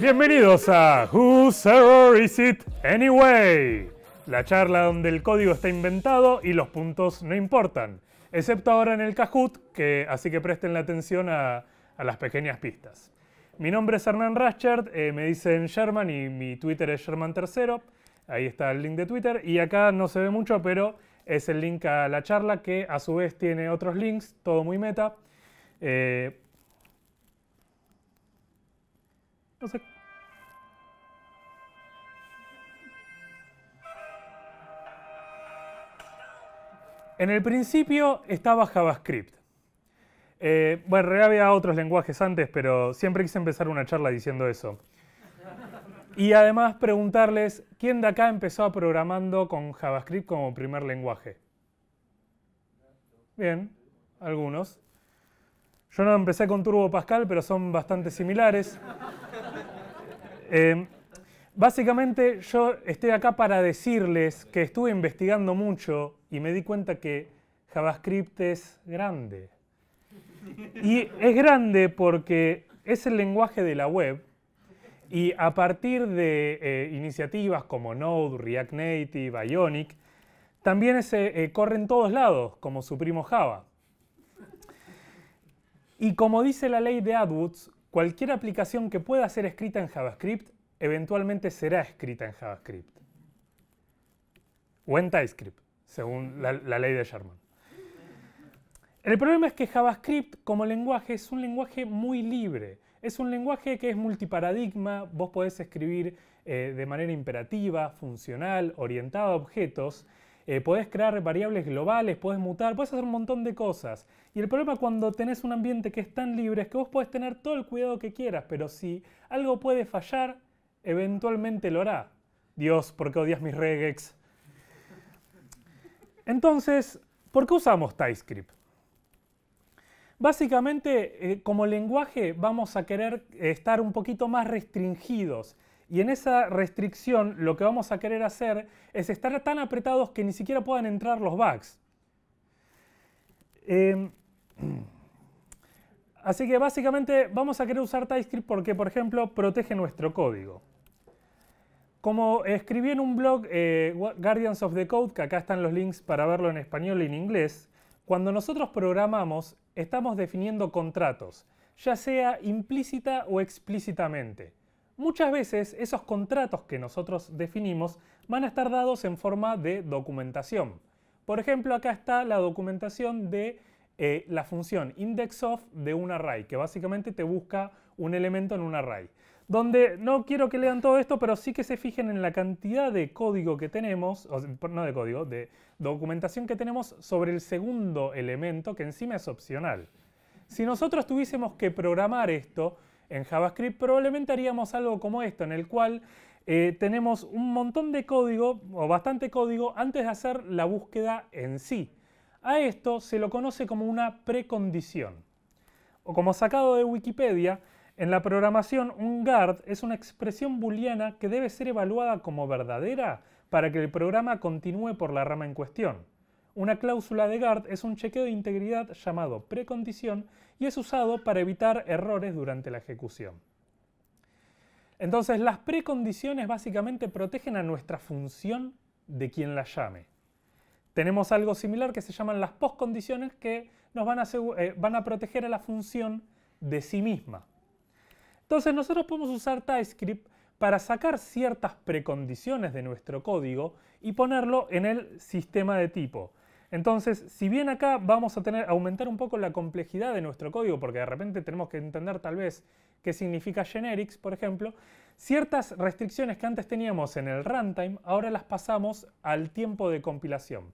Bienvenidos a Whose Error Is It Anyway? La charla donde el código está inventado y los puntos no importan, excepto ahora en el Kahoot, que, así que presten la atención a, las pequeñas pistas. Mi nombre es Hernán Raschert. Eh, me dicen Sherman y mi Twitter es Sherman Tercero. Ahí está el link de Twitter y acá no se ve mucho, pero es el link a la charla que a su vez tiene otros links, todo muy meta. Eh, No sé. En el principio estaba JavaScript. Eh, bueno, había otros lenguajes antes, pero siempre quise empezar una charla diciendo eso. Y además preguntarles, ¿quién de acá empezó programando con JavaScript como primer lenguaje? Bien, algunos. Yo no empecé con Turbo Pascal, pero son bastante similares. Eh, básicamente yo estoy acá para decirles que estuve investigando mucho y me di cuenta que JavaScript es grande. Y es grande porque es el lenguaje de la web y a partir de eh, iniciativas como Node, React Native, Ionic, también se eh, eh, corre en todos lados, como su primo Java. Y como dice la ley de AdWords, Cualquier aplicación que pueda ser escrita en JavaScript eventualmente será escrita en JavaScript. O en TypeScript, según la, ley de Sherman. El problema es que JavaScript como lenguaje es un lenguaje muy libre. Es un lenguaje que es multiparadigma, vos podés escribir eh, de manera imperativa, funcional, orientado a objetos, eh, podés crear variables globales, podés mutar, podés hacer un montón de cosas. Y el problema cuando tenés un ambiente que es tan libre es que vos podés tener todo el cuidado que quieras, pero si algo puede fallar, eventualmente lo hará. Dios, ¿por qué odias mis regex? Entonces, ¿por qué usamos TypeScript? Básicamente, eh, como lenguaje vamos a querer eh, estar un poquito más restringidos y en esa restricción lo que vamos a querer hacer es estar tan apretados que ni siquiera puedan entrar los bugs. Em, así que básicamente vamos a querer usar TypeScript porque, por ejemplo, protege nuestro código. Como escribí en un blog eh, Guardians of the Code, que acá están los links para verlo en español y en inglés, cuando nosotros programamos estamos definiendo contratos, ya sea implícita o explícitamente. Muchas veces esos contratos que nosotros definimos van a estar dados en forma de documentación. Por ejemplo, acá está la documentación de eh, la función indexOf de un array, que básicamente te busca un elemento en un array. Donde no quiero que lean todo esto, pero sí que se fijen en la cantidad de código que tenemos, no de código, de documentación que tenemos sobre el segundo elemento, que encima es opcional. Si nosotros tuviésemos que programar esto, en JavaScript, probablemente haríamos algo como esto, en el cual eh, tenemos un montón de código o bastante código antes de hacer la búsqueda en sí. A esto se lo conoce como una precondición. O como sacado de Wikipedia, en la programación un guard es una expresión booleana que debe ser evaluada como verdadera para que el programa continúe por la rama en cuestión. Una cláusula de guard es un chequeo de integridad llamado precondición y es usado para evitar errores durante la ejecución. Entonces, las precondiciones básicamente protegen a nuestra función de quien la llame. Tenemos algo similar que se llaman las postcondiciones que nos van a, eh, van a proteger a la función de sí misma. Entonces, nosotros podemos usar TypeScript para sacar ciertas precondiciones de nuestro código y ponerlo en el sistema de tipo. Entonces, si bien acá vamos a tener, aumentar un poco la complejidad de nuestro código, porque de repente tenemos que entender tal vez qué significa generics, por ejemplo, ciertas restricciones que antes teníamos en el runtime, ahora las pasamos al tiempo de compilación.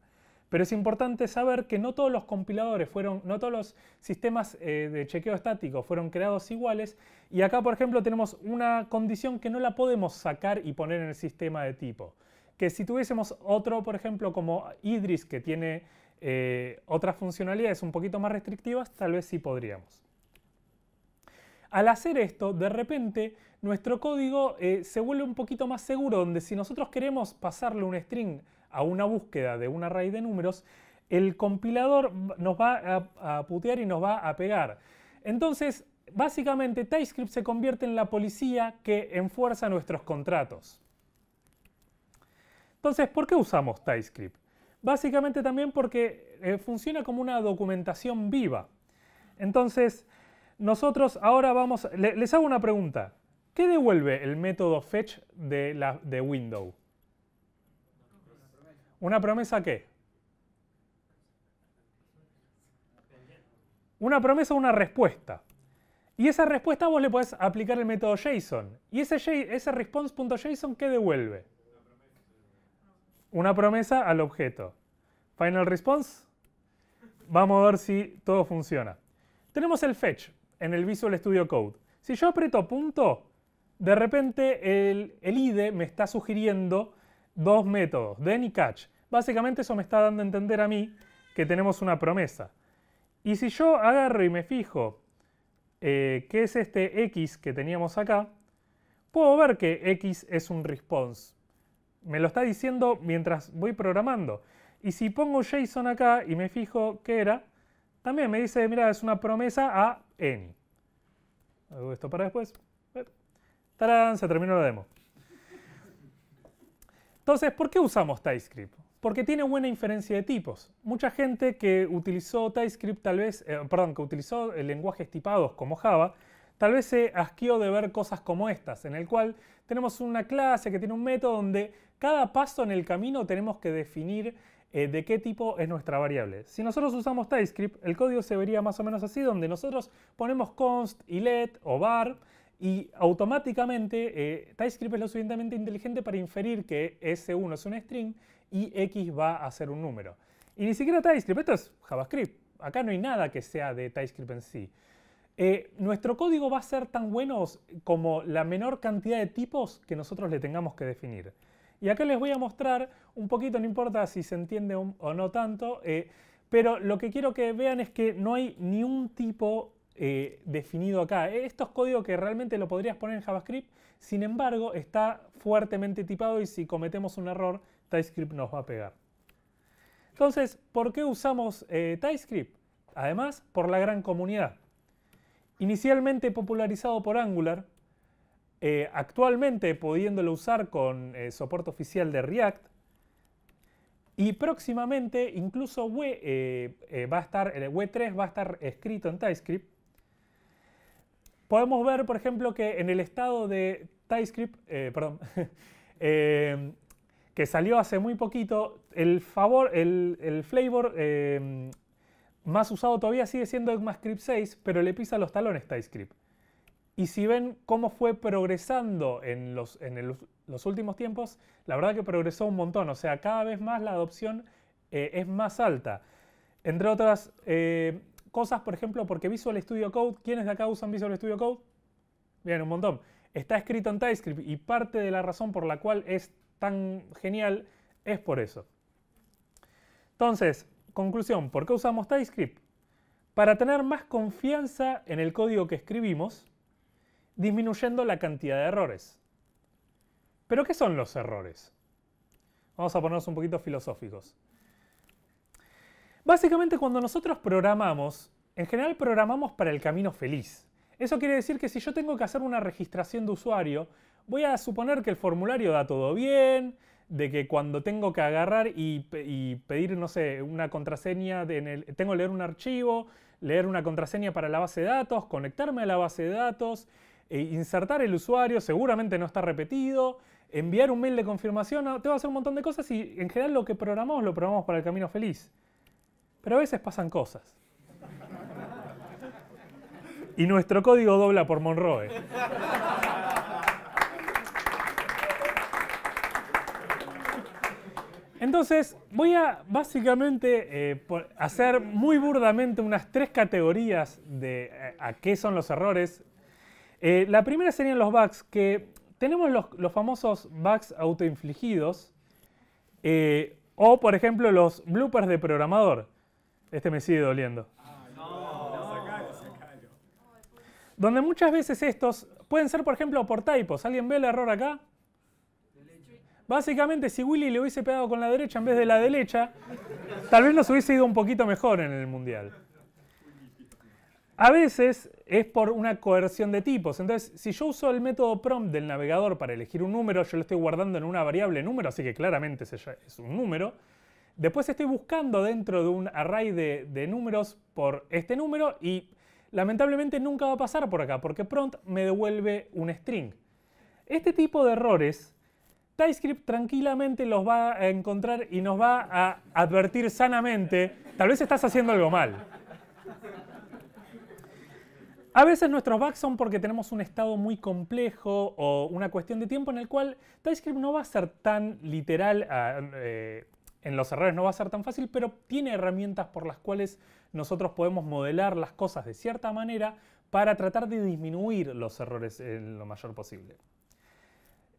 Pero es importante saber que no todos los compiladores fueron, no todos los sistemas eh, de chequeo estático fueron creados iguales. Y acá, por ejemplo, tenemos una condición que no la podemos sacar y poner en el sistema de tipo que si tuviésemos otro, por ejemplo, como Idris, que tiene eh, otras funcionalidades un poquito más restrictivas, tal vez sí podríamos. Al hacer esto, de repente, nuestro código eh, se vuelve un poquito más seguro, donde si nosotros queremos pasarle un string a una búsqueda de una array de números, el compilador nos va a putear y nos va a pegar. Entonces, básicamente, TypeScript se convierte en la policía que enfuerza nuestros contratos. Entonces, ¿por qué usamos TypeScript? Básicamente también porque eh, funciona como una documentación viva. Entonces, nosotros ahora vamos... les hago una pregunta. ¿Qué devuelve el método fetch de, la, de window? ¿Una promesa qué? Una promesa una respuesta. Y esa respuesta vos le podés aplicar el método JSON. ¿Y ese, ese response.json qué devuelve? una promesa al objeto. Final response. Vamos a ver si todo funciona. Tenemos el fetch en el Visual Studio Code. Si yo aprieto punto, de repente el, el IDE me está sugiriendo dos métodos, den y catch. Básicamente eso me está dando a entender a mí que tenemos una promesa. Y si yo agarro y me fijo eh, qué es este x que teníamos acá, puedo ver que x es un response me lo está diciendo mientras voy programando. Y si pongo JSON acá y me fijo qué era, también me dice, mira, es una promesa a any. Hago esto para después. ¡Tarán! Se terminó la demo. Entonces, ¿por qué usamos TypeScript? Porque tiene buena inferencia de tipos. Mucha gente que utilizó TypeScript tal vez, eh, perdón, que utilizó eh, lenguajes tipados como Java, tal vez se asqueó de ver cosas como estas, en el cual tenemos una clase que tiene un método donde cada paso en el camino tenemos que definir eh, de qué tipo es nuestra variable. Si nosotros usamos TypeScript, el código se vería más o menos así, donde nosotros ponemos const y let o var, y automáticamente eh, TypeScript es lo suficientemente inteligente para inferir que S1 es un string y X va a ser un número. Y ni siquiera TypeScript, esto es JavaScript. Acá no hay nada que sea de TypeScript en sí. Eh, nuestro código va a ser tan bueno como la menor cantidad de tipos que nosotros le tengamos que definir. Y acá les voy a mostrar un poquito, no importa si se entiende o no tanto, eh, pero lo que quiero que vean es que no hay ni un tipo eh, definido acá. Estos código que realmente lo podrías poner en JavaScript, sin embargo, está fuertemente tipado y si cometemos un error, TypeScript nos va a pegar. Entonces, ¿por qué usamos TypeScript? Además, por la gran comunidad. Inicialmente popularizado por Angular, eh, actualmente pudiéndolo usar con eh, soporte oficial de React y próximamente incluso Web, eh, va a estar, 3 va a estar escrito en TypeScript. Podemos ver, por ejemplo, que en el estado de TypeScript, perdón, que salió hace muy poquito, el, favor, el flavor más usado todavía sigue siendo ECMAScript 6, pero le pisa los talones TypeScript. Y si ven cómo fue progresando en, los, en los últimos tiempos, la verdad que progresó un montón. O sea, cada vez más la adopción eh, es más alta. Entre otras eh, cosas, por ejemplo, porque Visual Studio Code, ¿quiénes de acá usan Visual Studio Code? Bien, un montón. Está escrito en TypeScript y parte de la razón por la cual es tan genial es por eso. Entonces, Conclusión, ¿por qué usamos TypeScript? Para tener más confianza en el código que escribimos, disminuyendo la cantidad de errores. ¿Pero qué son los errores? Vamos a ponernos un poquito filosóficos. Básicamente cuando nosotros programamos, en general programamos para el camino feliz. Eso quiere decir que si yo tengo que hacer una registración de usuario, voy a suponer que el formulario da todo bien, de que cuando tengo que agarrar y, pedir, no sé, una contraseña, tengo que leer un archivo, leer una contraseña para la base de datos, conectarme a la base de datos, e insertar el usuario, seguramente no está repetido, enviar un mail de confirmación, ah, te va a hacer un montón de cosas y en general lo que programamos lo programamos para el camino feliz. Pero a veces pasan cosas. Y nuestro código dobla por Monroe. Entonces, voy a básicamente eh, hacer muy burdamente unas tres categorías de eh, a qué son los errores. Eh, la primera serían los bugs, que tenemos los, famosos bugs autoinfligidos o, por ejemplo, los bloopers de programador. Este me sigue doliendo. Donde muchas veces estos pueden ser, por ejemplo, por typos. ¿Alguien ve el error acá? Básicamente, si Willy le hubiese pegado con la derecha en vez de la derecha, tal vez nos hubiese ido un poquito mejor en el Mundial. A veces es por una coerción de tipos. Entonces, si yo uso el método prompt del navegador para elegir un número, yo lo estoy guardando en una variable número, así que claramente es un número. Después estoy buscando dentro de un array de, de números por este número y lamentablemente nunca va a pasar por acá porque prompt me devuelve un string. Este tipo de errores TypeScript tranquilamente los va a encontrar y nos va a advertir sanamente, tal vez estás haciendo algo mal. A veces nuestros bugs son porque tenemos un estado muy complejo o una cuestión de tiempo en el cual TypeScript no va a ser tan literal, ah, eh, en los errores no va a ser tan fácil, pero tiene herramientas por las cuales nosotros podemos modelar las cosas de cierta manera para tratar de disminuir los errores en lo mayor posible.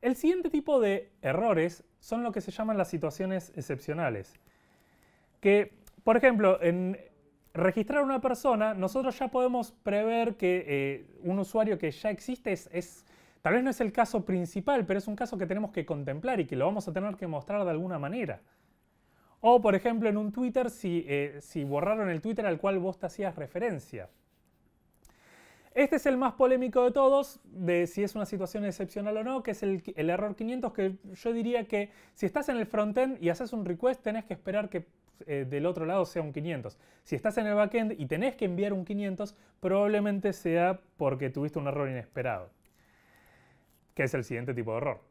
El siguiente tipo de errores son lo que se llaman las situaciones excepcionales. Que, por ejemplo, en registrar una persona, nosotros ya podemos prever que eh, un usuario que ya existe es, tal vez no es el caso principal, pero es un caso que tenemos que contemplar y que lo vamos a tener que mostrar de alguna manera. O, por ejemplo, en un Twitter, si, eh, si borraron el Twitter al cual vos te hacías referencia. Este es el más polémico de todos, de si es una situación excepcional o no, que es el, error 500, que yo diría que si estás en el frontend y haces un request, tenés que esperar que eh, del otro lado sea un 500. Si estás en el backend y tenés que enviar un 500, probablemente sea porque tuviste un error inesperado, que es el siguiente tipo de error.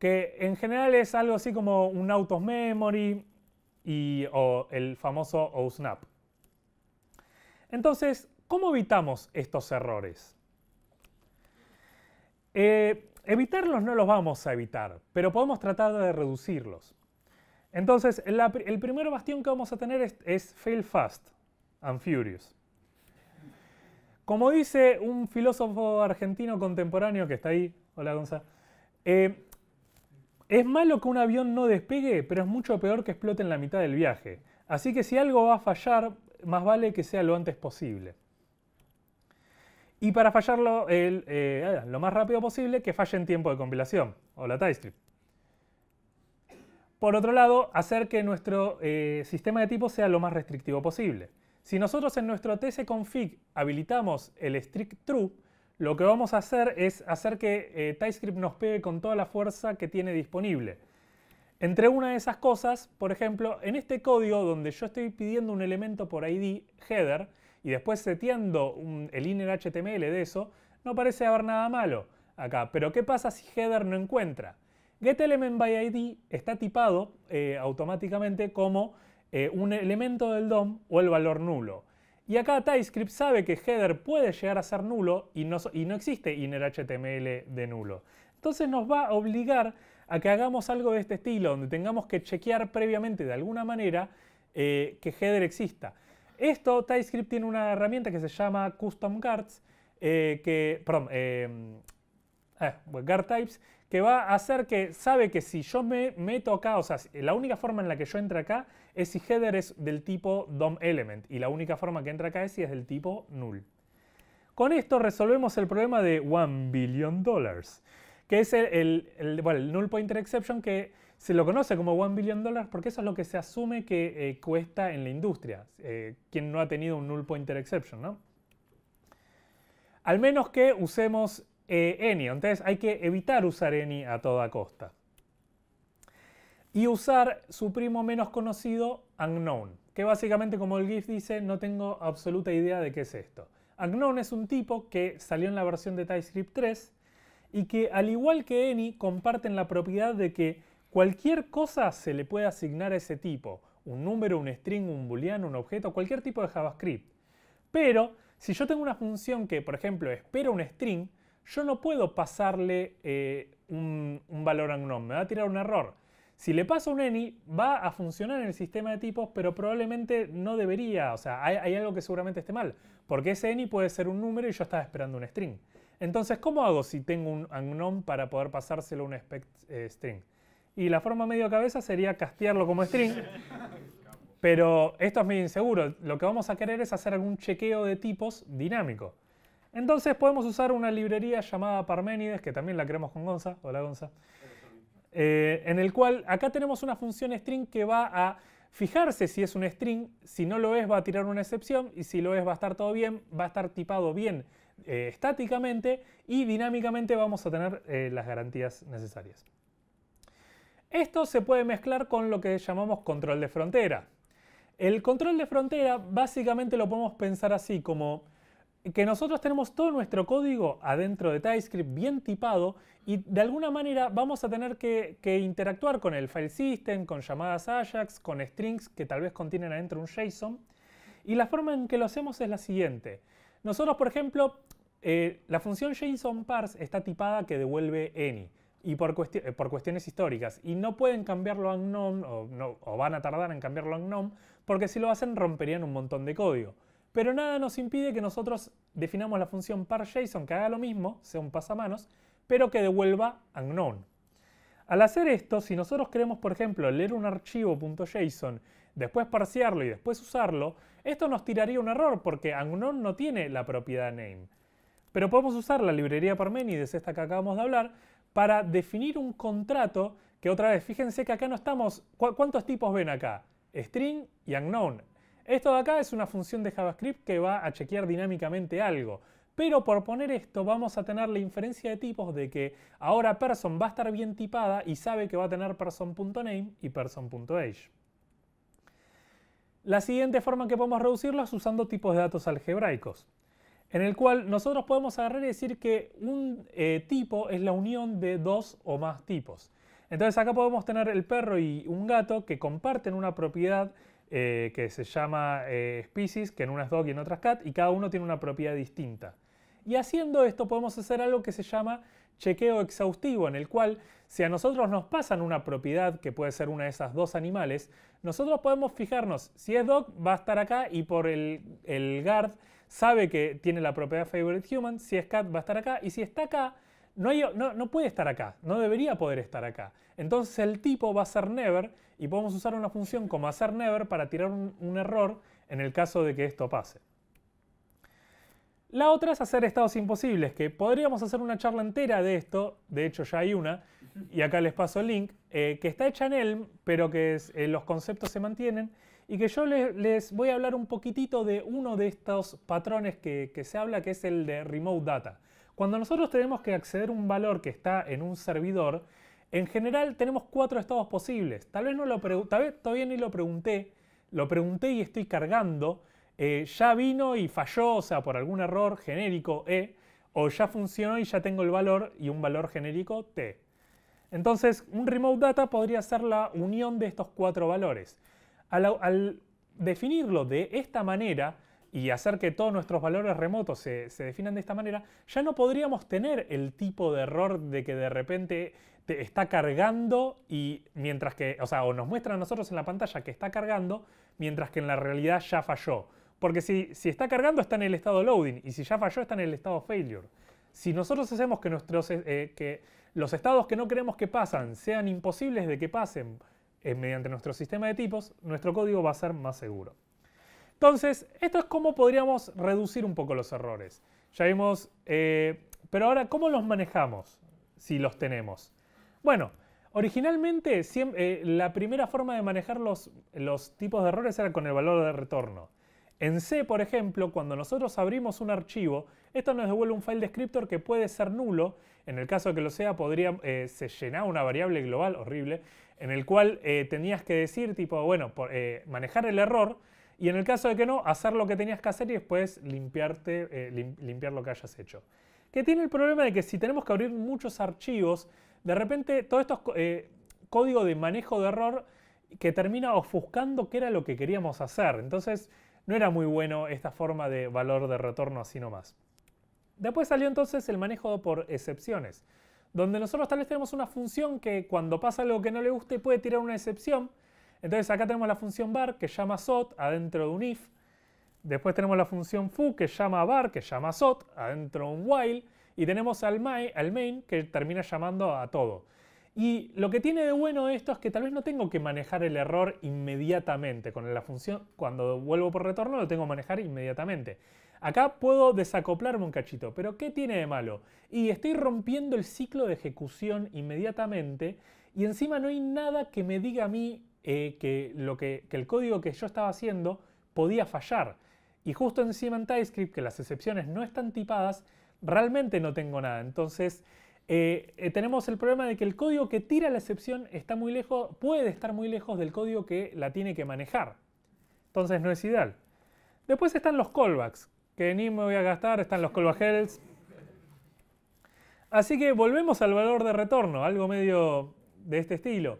Que en general es algo así como un out of memory y, o el famoso OSNAP. Entonces, ¿Cómo evitamos estos errores? Eh, evitarlos no los vamos a evitar, pero podemos tratar de reducirlos. Entonces, el primer bastión que vamos a tener es, fail fast and furious. Como dice un filósofo argentino contemporáneo que está ahí, hola Gonza, eh, es malo que un avión no despegue, pero es mucho peor que explote en la mitad del viaje. Así que si algo va a fallar, más vale que sea lo antes posible y para fallarlo eh, lo más rápido posible que falle en tiempo de compilación. o la TypeScript. Por otro lado, hacer que nuestro eh, sistema de tipos sea lo más restrictivo posible. Si nosotros en nuestro tsconfig habilitamos el strict true, lo que vamos a hacer es hacer que eh, TypeScript nos pegue con toda la fuerza que tiene disponible. Entre una de esas cosas, por ejemplo, en este código donde yo estoy pidiendo un elemento por ID header, y después seteando el inner HTML de eso, no parece haber nada malo acá. Pero ¿qué pasa si header no encuentra? GetElementById está tipado eh, automáticamente como eh, un elemento del DOM o el valor nulo. Y acá TypeScript sabe que header puede llegar a ser nulo y no, existe inner HTML de nulo. Entonces nos va a obligar a que hagamos algo de este estilo, donde tengamos que chequear previamente de alguna manera eh, que header exista. Esto, TypeScript tiene una herramienta que se llama Custom Guards, eh, que, perdón, eh, ah, Guard Types, que va a hacer que sabe que si yo me meto acá, o sea, la única forma en la que yo entro acá es si header es del tipo DOM element y la única forma que entra acá es si es del tipo null. Con esto resolvemos el problema de 1 billion dollars, que es el null pointer exception que se lo conoce como 1 Billion porque eso es lo que se asume que eh, cuesta en la industria, eh, quien no ha tenido un Null Pointer Exception, ¿no? Al menos que usemos any, eh, entonces hay que evitar usar any a toda costa. Y usar su primo menos conocido, unknown, que básicamente como el GIF dice, no tengo absoluta idea de qué es esto. Unknown es un tipo que salió en la versión de TypeScript 3 y que al igual que any comparten la propiedad de que Cualquier cosa se le puede asignar a ese tipo, un número, un string, un booleano, un objeto, cualquier tipo de JavaScript. Pero si yo tengo una función que, por ejemplo, espera un string, yo no puedo pasarle eh, un, valor a un me va a tirar un error. Si le paso un any, va a funcionar en el sistema de tipos, pero probablemente no debería, o sea, hay, algo que seguramente esté mal, porque ese any puede ser un número y yo estaba esperando un string. Entonces, ¿cómo hago si tengo un, un para poder pasárselo a un eh, string? Y la forma medio cabeza sería castearlo como string. Pero esto es muy inseguro. Lo que vamos a querer es hacer algún chequeo de tipos dinámico. Entonces podemos usar una librería llamada Parmenides, que también la creamos con Gonza. Hola Gonza. Eh, en el cual acá tenemos una función string que va a fijarse si es un string, si no lo es va a tirar una excepción y si lo es va a estar todo bien, va a estar tipado bien eh, estáticamente y dinámicamente vamos a tener eh, las garantías necesarias. Esto se puede mezclar con lo que llamamos control de frontera. El control de frontera básicamente lo podemos pensar así como que nosotros tenemos todo nuestro código adentro de TypeScript bien tipado y de alguna manera vamos a tener que, interactuar con el file system, con llamadas Ajax, con strings que tal vez contienen adentro un JSON. Y la forma en que lo hacemos es la siguiente. Nosotros, por ejemplo, eh, la función JSON parse está tipada que devuelve any y eh, por, cuestiones históricas. Y no pueden cambiarlo a GNOME, o, van a tardar en cambiarlo a GNOME, porque si lo hacen romperían un montón de código. Pero nada nos impide que nosotros definamos la función parJSON que haga lo mismo, sea un pasamanos, pero que devuelva a Al hacer esto, si nosotros queremos, por ejemplo, leer un archivo .json, después parsearlo y después usarlo, esto nos tiraría un error porque GNOME no tiene la propiedad name. Pero podemos usar la librería Parmenides, esta que acabamos de hablar, para definir un contrato que otra vez, fíjense que acá no estamos, ¿cuántos tipos ven acá? String y unknown. Esto de acá es una función de JavaScript que va a chequear dinámicamente algo. Pero por poner esto vamos a tener la inferencia de tipos de que ahora person va a estar bien tipada y sabe que va a tener person.name y person.age. La siguiente forma que podemos reducirlo es usando tipos de datos algebraicos en el cual nosotros podemos agarrar y decir que un eh, tipo es la unión de dos o más tipos. Entonces acá podemos tener el perro y un gato que comparten una propiedad eh, que se llama eh, species, que en unas dog y en otras cat, y cada uno tiene una propiedad distinta. Y haciendo esto podemos hacer algo que se llama chequeo exhaustivo, en el cual si a nosotros nos pasan una propiedad que puede ser una de esas dos animales, nosotros podemos fijarnos, si es dog va a estar acá y por el, el guard sabe que tiene la propiedad favorite human, si es cat va a estar acá, y si está acá, no, puede estar acá, no debería poder estar acá. Entonces el tipo va a ser never y podemos usar una función como hacer never para tirar un, error en el caso de que esto pase. La otra es hacer estados imposibles, que podríamos hacer una charla entera de esto, de hecho ya hay una, y acá les paso el link, eh, que está hecha en Elm, pero que eh, los conceptos se mantienen, y que yo les, voy a hablar un poquitito de uno de estos patrones que, se habla, que es el de remote data. Cuando nosotros tenemos que acceder a un valor que está en un servidor, en general tenemos cuatro estados posibles. Tal vez, no lo tal vez todavía ni lo pregunté, lo pregunté y estoy cargando. Eh, ya vino y falló, o sea, por algún error genérico E, o ya funcionó y ya tengo el valor y un valor genérico T. Entonces, un remote data podría ser la unión de estos cuatro valores al, definirlo de esta manera, y hacer que todos nuestros valores remotos se, definan de esta manera, ya no podríamos tener el tipo de error de que de repente te está cargando y mientras que, o sea, nos muestra a nosotros en la pantalla que está cargando, mientras que en la realidad ya falló. Porque si, si está cargando está en el estado loading y si ya falló está en el estado failure. Si nosotros hacemos que, eh, los estados que no queremos que pasen sean imposibles de que pasen eh, mediante nuestro sistema de tipos, nuestro código va a ser más seguro. Entonces, esto es cómo podríamos reducir un poco los errores. Ya vimos, eh, pero ahora, ¿cómo los manejamos si los tenemos? Bueno, originalmente eh, la primera forma de manejar los tipos de errores era con el valor de retorno. En C, por ejemplo, cuando nosotros abrimos un archivo, esto nos devuelve un file descriptor que puede ser nulo. En el caso de que lo sea, podría, eh, se llenaba una variable global horrible, en el cual eh, tenías que decir, tipo, bueno, eh, manejar el error, y en el caso de que no, hacer lo que tenías que hacer y después limpiarte, limpiar lo que hayas hecho. Que tiene el problema de que si tenemos que abrir muchos archivos, de repente todo esto es código de manejo de error que termina ofuscando qué era lo que queríamos hacer. Entonces, no era muy bueno esta forma de valor de retorno así nomás. Después salió entonces el manejo por excepciones, donde nosotros tal vez tenemos una función que cuando pasa algo que no le guste puede tirar una excepción. Entonces acá tenemos la función bar que llama sot adentro de un if. Después tenemos la función foo que llama bar que llama sot adentro de un while. Y tenemos al main que termina llamando a todo. Y lo que tiene de bueno esto es que tal vez no tengo que manejar el error inmediatamente. Con la función, cuando vuelvo por retorno, lo tengo que manejar inmediatamente. Acá puedo desacoplarme un cachito, pero ¿qué tiene de malo? Y estoy rompiendo el ciclo de ejecución inmediatamente y encima no hay nada que me diga a mí eh, que, lo que, que el código que yo estaba haciendo podía fallar. Y justo encima en TypeScript, que las excepciones no están tipadas, realmente no tengo nada. Entonces, eh, eh, tenemos el problema de que el código que tira la excepción está muy lejos, puede estar muy lejos del código que la tiene que manejar. Entonces no es ideal. Después están los callbacks, que ni me voy a gastar, están los callback Así que volvemos al valor de retorno, algo medio de este estilo.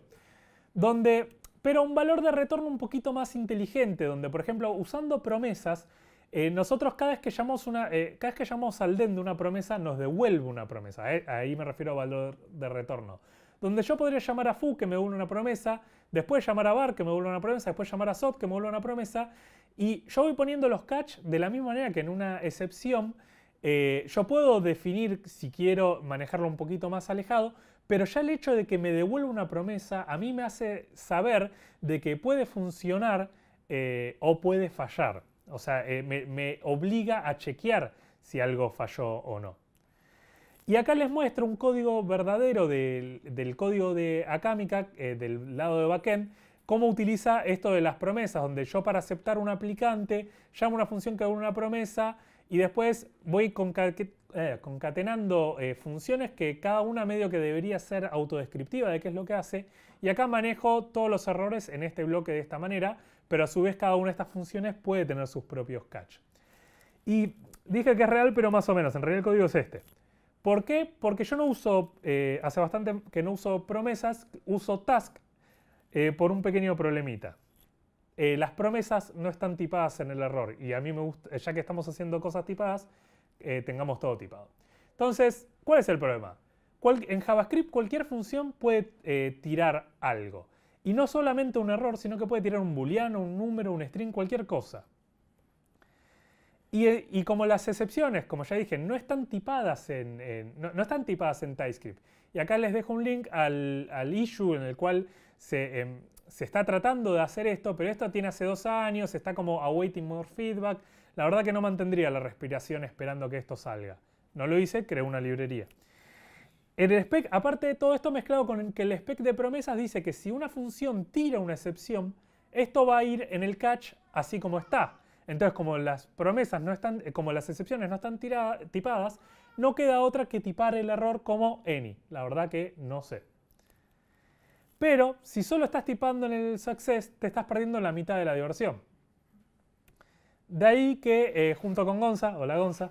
Donde, pero un valor de retorno un poquito más inteligente, donde por ejemplo usando promesas eh, nosotros cada vez que llamamos eh, que al DEN de una promesa, nos devuelve una promesa. Eh, ahí me refiero a valor de retorno. Donde yo podría llamar a foo, que me devuelve una promesa, después llamar a VAR, que me devuelve una promesa, después llamar a SOT, que me devuelve una promesa. Y yo voy poniendo los catch de la misma manera que en una excepción. yo puedo definir si quiero manejarlo un poquito más alejado, pero ya el hecho de que me devuelva una promesa a mí me hace saber de que puede funcionar o puede fallar o sea, eh, me, obliga a chequear si algo falló o no. Y acá les muestro un código verdadero del, código de Akamika, eh, del lado de backend, cómo utiliza esto de las promesas, donde yo para aceptar un aplicante llamo una función que haga una promesa y después voy eh, concatenando funciones que cada una medio que debería ser autodescriptiva de qué es lo que hace. Y acá manejo todos los errores en este bloque de esta manera, pero a su vez cada una de estas funciones puede tener sus propios catch. Y dije que es real, pero más o menos, en realidad el código es este. ¿Por qué? Porque yo no uso, eh, hace bastante que no uso promesas, uso task eh, por un pequeño problemita. Eh, las promesas no están tipadas en el error y a mí me gusta, ya que estamos haciendo cosas tipadas, tengamos todo tipado. Entonces, ¿cuál es el problema? en JavaScript cualquier función puede tirar algo. Y no solamente un error, sino que puede tirar un booleano, un número, un string, cualquier cosa. Y, como las excepciones, como ya dije, no están tipadas en, TypeScript. Y acá les dejo un link al, issue en el cual se, em, se está tratando de hacer esto, pero esto tiene hace dos años, está como awaiting more feedback. La verdad que no mantendría la respiración esperando que esto salga. No lo hice, creé una librería. En el spec, aparte de todo esto mezclado con que el spec de promesas dice que si una función tira una excepción, esto va a ir en el catch así como está. Entonces, como las promesas no están, eh, como las excepciones no están tipadas, no queda otra que tipar el error como any. La verdad que no sé. Pero si solo estás tipando en el success, te estás perdiendo la mitad de la diversión. De ahí que eh, junto con Gonza, hola Gonza,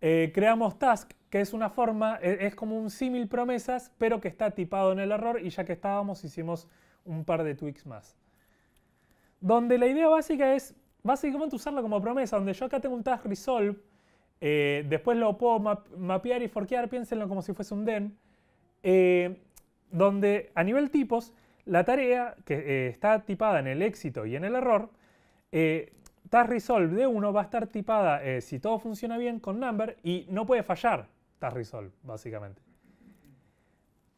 eh, creamos task que es una forma, e, es como un símil promesas, pero que está tipado en el error y ya que estábamos hicimos un par de tweaks más. Donde la idea básica es básicamente usarlo como promesa, donde yo acá tengo un task resolve, eh, después lo puedo mapear y forkear, piénsenlo como si fuese un den, eh, donde a nivel tipos, la tarea que eh, está tipada en el éxito y en el error, task resolve de 1 va a estar tipada, si todo funciona bien, con number y no puede fallar. Resolve, básicamente.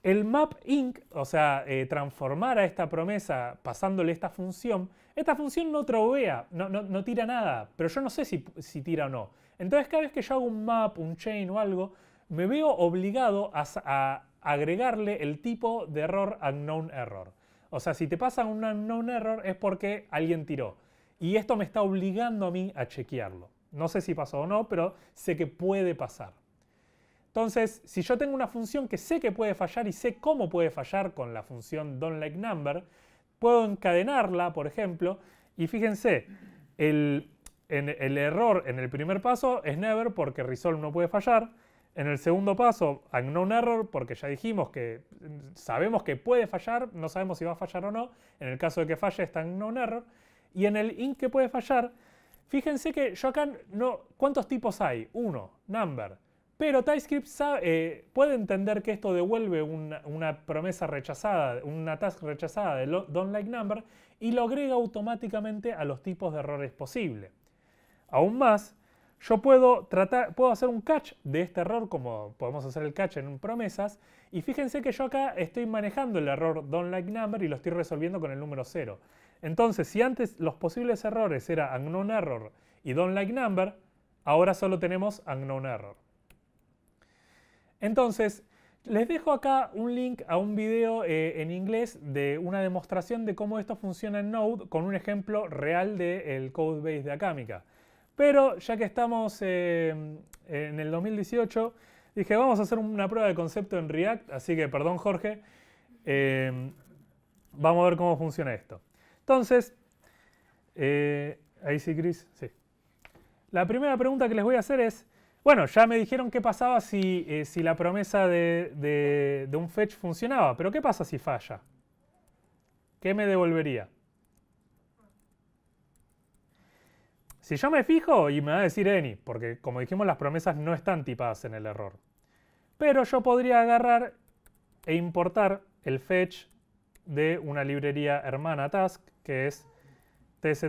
El map inc, o sea, eh, transformar a esta promesa pasándole esta función, esta función no trovea, no, tira nada, pero yo no sé si, tira o no. Entonces cada vez que yo hago un map, un chain o algo, me veo obligado a, a agregarle el tipo de error unknown error. O sea, si te pasa un unknown error es porque alguien tiró. Y esto me está obligando a mí a chequearlo. No sé si pasó o no, pero sé que puede pasar. Entonces, si yo tengo una función que sé que puede fallar y sé cómo puede fallar con la función don't like number, puedo encadenarla, por ejemplo, y fíjense, el, error en el primer paso es never porque resolve no puede fallar. En el segundo paso, unknown error, porque ya dijimos que mm, sabemos que puede fallar, no sabemos si va a fallar o no. En el caso de que falle está unknown error. Y en el int que puede fallar, fíjense que yo acá no. ¿Cuántos tipos hay? Uno, number. Pero TypeScript eh, puede entender que esto devuelve una, promesa rechazada, una task rechazada de don't like number y lo agrega automáticamente a los tipos de errores posibles. Aún más, yo puedo, puedo hacer un catch de este error, como podemos hacer el catch en promesas, y fíjense que yo acá estoy manejando el error don't like number y lo estoy resolviendo con el número 0. Entonces, si antes los posibles errores eran unknown error y don't like number, ahora solo tenemos unknown error. Entonces, les dejo acá un link a un video eh, en inglés de una demostración de cómo esto funciona en Node con un ejemplo real del code codebase de Akamika. Pero ya que estamos eh, en el 2018, dije vamos a hacer una prueba de concepto en React, así que perdón Jorge, eh, vamos a ver cómo funciona esto. Entonces, ahí sí Chris, sí. La primera pregunta que les voy a hacer es, bueno, ya me dijeron qué pasaba si, eh, si la promesa de, un fetch funcionaba, pero ¿qué pasa si falla? ¿Qué me devolvería? Si yo me fijo y me va a decir any, porque como dijimos las promesas no están tipadas en el error. Pero yo podría agarrar e importar el fetch de una librería hermana task, que es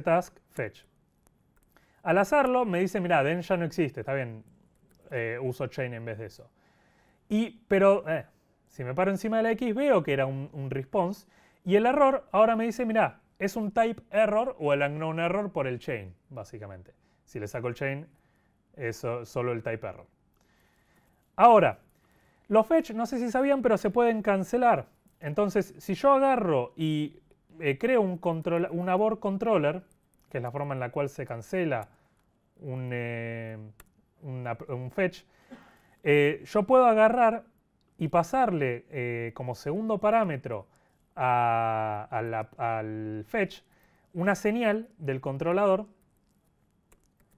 task fetch. Al hacerlo me dice, mira, den ya no existe, está bien, eh, uso chain en vez de eso. Y, pero, eh, si me paro encima de la X veo que era un, response y el error ahora me dice, mira es un type error o el unknown error por el chain, básicamente. Si le saco el chain, es solo el type error. Ahora, los fetch, no sé si sabían, pero se pueden cancelar. Entonces, si yo agarro y eh, creo un, control, abort controller, que es la forma en la cual se cancela un, un fetch, eh, yo puedo agarrar y pasarle eh, como segundo parámetro al fetch una señal del controlador,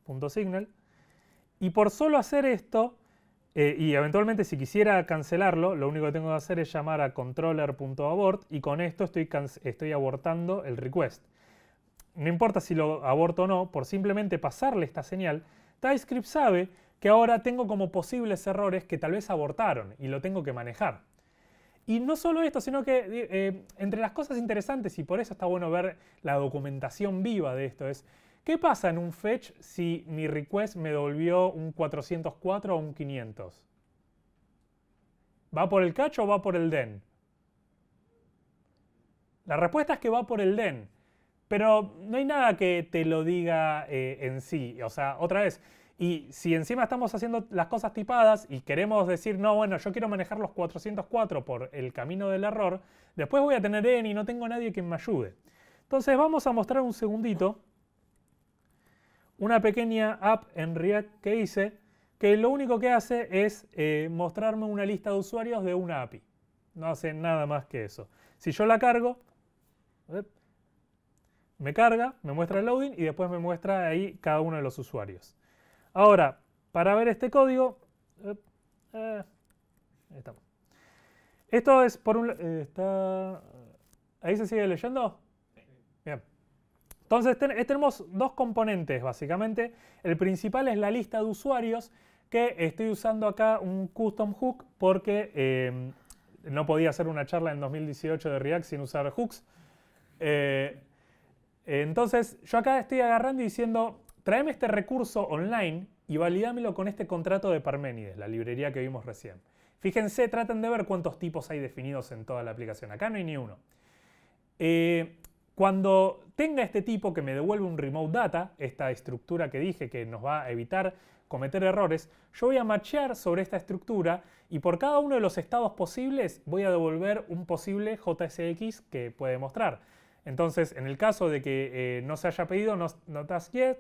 punto signal, y por solo hacer esto, eh, y eventualmente si quisiera cancelarlo, lo único que tengo que hacer es llamar a controller.abort y con esto estoy, estoy abortando el request. No importa si lo aborto o no, por simplemente pasarle esta señal, TypeScript sabe que ahora tengo como posibles errores que tal vez abortaron y lo tengo que manejar. Y no solo esto, sino que eh, eh, entre las cosas interesantes, y por eso está bueno ver la documentación viva de esto, es ¿qué pasa en un fetch si mi request me devolvió un 404 o un 500? ¿Va por el catch o va por el den? La respuesta es que va por el den. Pero no hay nada que te lo diga eh, en sí. O sea, otra vez, y si encima estamos haciendo las cosas tipadas y queremos decir, no, bueno, yo quiero manejar los 404 por el camino del error, después voy a tener N y no tengo nadie que me ayude. Entonces vamos a mostrar un segundito una pequeña app en React que hice que lo único que hace es eh, mostrarme una lista de usuarios de una API. No hace nada más que eso. Si yo la cargo, me carga, me muestra el loading y después me muestra ahí cada uno de los usuarios. Ahora, para ver este código, eh, estamos. Esto es por un... Eh, ¿Ahí se sigue leyendo? Bien. Entonces eh, tenemos dos componentes básicamente. El principal es la lista de usuarios que estoy usando acá un custom hook porque no podía hacer una charla en 2018 de React sin usar hooks. Entonces, yo acá estoy agarrando y diciendo, tráeme este recurso online y validámelo con este contrato de Parménides, la librería que vimos recién. Fíjense, traten de ver cuántos tipos hay definidos en toda la aplicación. Acá no hay ni uno. Eh, cuando tenga este tipo que me devuelve un remote data, esta estructura que dije que nos va a evitar cometer errores, yo voy a marchar sobre esta estructura y por cada uno de los estados posibles voy a devolver un posible JSX que puede mostrar. Entonces, en el caso de que eh, no se haya pedido no, yet,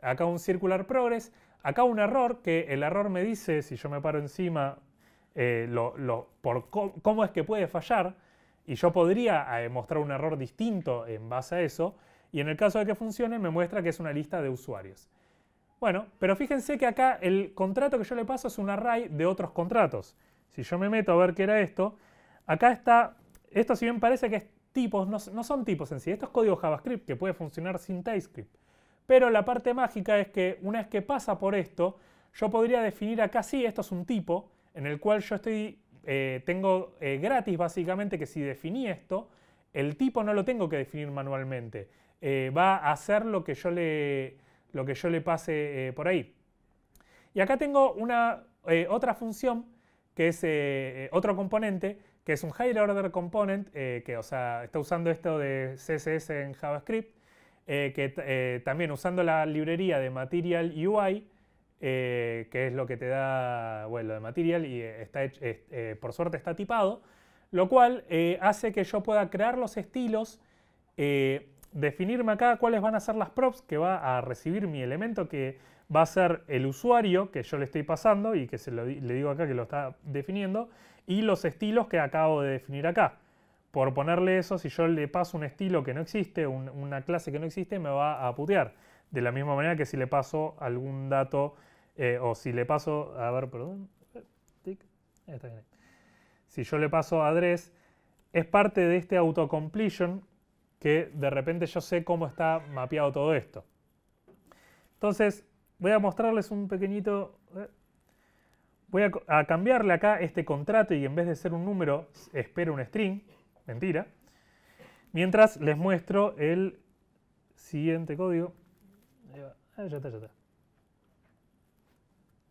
acá un circular progress, acá un error, que el error me dice, si yo me paro encima, eh, lo, por cómo, es que puede fallar, y yo podría eh, mostrar un error distinto en base a eso, y en el caso de que funcione me muestra que es una lista de usuarios. Bueno, pero fíjense que acá el contrato que yo le paso es un array de otros contratos. Si yo me meto a ver qué era esto, acá está, esto si bien parece que es tipos, no, son tipos en sí, esto es código JavaScript que puede funcionar sin TypeScript. Pero la parte mágica es que una vez que pasa por esto, yo podría definir acá sí, esto es un tipo en el cual yo estoy, eh, tengo eh, gratis básicamente que si definí esto, el tipo no lo tengo que definir manualmente. Eh, va a hacer lo que yo le, lo que yo le pase por ahí. Y acá tengo una, otra función que es otro componente que es un higher order component, eh, que o sea, está usando esto de CSS en JavaScript, eh, que eh, también usando la librería de Material UI, que es lo que te da, bueno, de Material, y está por suerte está tipado, lo cual hace que yo pueda crear los estilos, definirme acá cuáles van a ser las props que va a recibir mi elemento que va a ser el usuario que yo le estoy pasando y que se lo, le digo acá que lo está definiendo y los estilos que acabo de definir acá. Por ponerle eso, si yo le paso un estilo que no existe, una clase que no existe, me va a putear. De la misma manera que si le paso algún dato eh, o si le paso, a ver, perdón, Si yo le paso address, es parte de este autocompletion que de repente yo sé cómo está mapeado todo esto. Entonces, voy a mostrarles un pequeñito... Eh, voy a, cambiarle acá este contrato y en vez de ser un número, espero un string. Mentira. Mientras les muestro el siguiente código. Ahí va. Ah, está, está.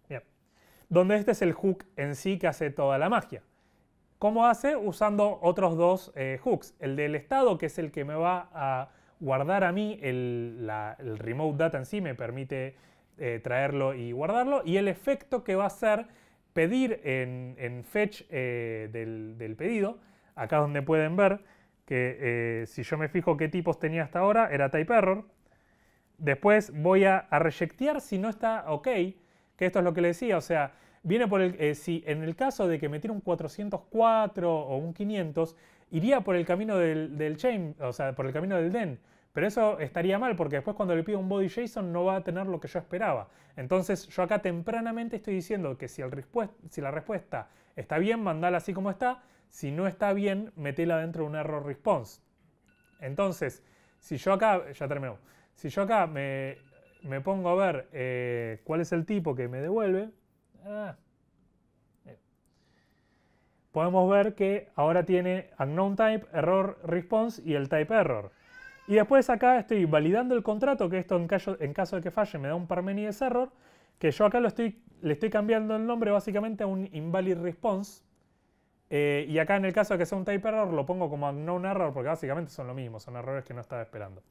Bien. Donde este es el hook en sí que hace toda la magia. ¿Cómo hace? Usando otros dos eh, hooks. El del estado, que es el que me va a guardar a mí el remote data en sí, me permite eh, traerlo y guardarlo. Y el efecto que va a ser pedir en, fetch eh, del, pedido, acá donde pueden ver que eh, si yo me fijo qué tipos tenía hasta ahora, era type error. Después voy a, a si no está ok, que esto es lo que le decía, o sea, viene por el, si en el caso de que metiera un 404 o un 500, iría por el camino del, del chain, o sea, por el camino del den, pero eso estaría mal porque después cuando le pido un body JSON no va a tener lo que yo esperaba. Entonces yo acá tempranamente estoy diciendo que si, la respuesta está bien, mandala así como está. Si no está bien, metela dentro de un error response. Entonces, si yo acá, ya termino, si yo acá me, pongo a ver eh, cuál es el tipo que me devuelve, ah, eh, podemos ver que ahora tiene unknown type, error response y el type error. Y después acá estoy validando el contrato, que esto en caso, en caso de que falle me da un Parmenides error, que yo acá lo estoy, le estoy cambiando el nombre básicamente a un invalid response. Eh, y acá en el caso de que sea un type error lo pongo como unknown error porque básicamente son lo mismo, son errores que no estaba esperando.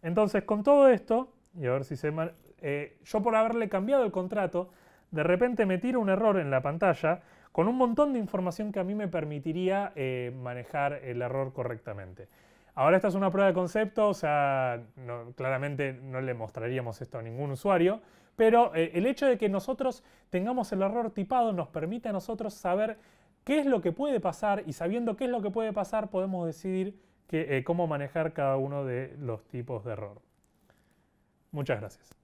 Entonces con todo esto, y a ver si se... Eh, yo por haberle cambiado el contrato, de repente me tiro un error en la pantalla con un montón de información que a mí me permitiría eh, manejar el error correctamente. Ahora esta es una prueba de concepto, o sea, claramente no le mostraríamos esto a ningún usuario, pero eh, el hecho de que nosotros tengamos el error tipado nos permite a nosotros saber qué es lo que puede pasar y sabiendo qué es lo que puede pasar podemos decidir eh, cómo manejar cada uno de los tipos de error. Muchas gracias.